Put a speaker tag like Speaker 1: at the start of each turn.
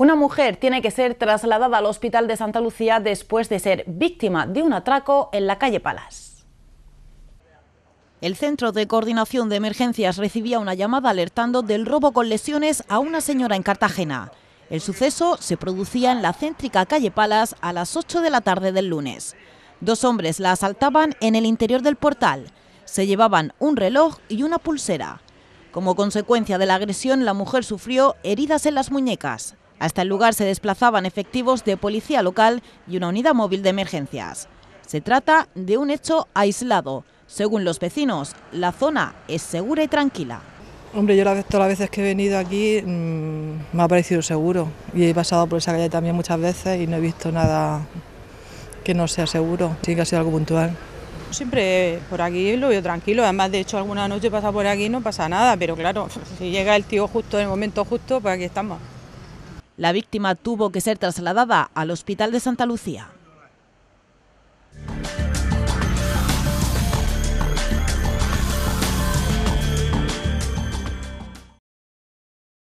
Speaker 1: Una mujer tiene que ser trasladada al Hospital de Santa Lucía después de ser víctima de un atraco en la calle Palas. El Centro de Coordinación de Emergencias recibía una llamada alertando del robo con lesiones a una señora en Cartagena. El suceso se producía en la céntrica calle Palas a las 8 de la tarde del lunes. Dos hombres la asaltaban en el interior del portal. Se llevaban un reloj y una pulsera. Como consecuencia de la agresión, la mujer sufrió heridas en las muñecas. Hasta el lugar se desplazaban efectivos de policía local y una unidad móvil de emergencias. Se trata de un hecho aislado. Según los vecinos, la zona es segura y tranquila.
Speaker 2: Hombre, yo todas las veces que he venido aquí mm, me ha parecido seguro y he pasado por esa calle también muchas veces y no he visto nada que no sea seguro, sí que ha algo puntual.
Speaker 3: Siempre por aquí lo veo tranquilo, además de hecho alguna
Speaker 1: noche pasa por aquí y no pasa nada, pero claro, si llega el tío justo en el momento justo, pues aquí estamos. La víctima tuvo que ser trasladada al Hospital de Santa Lucía.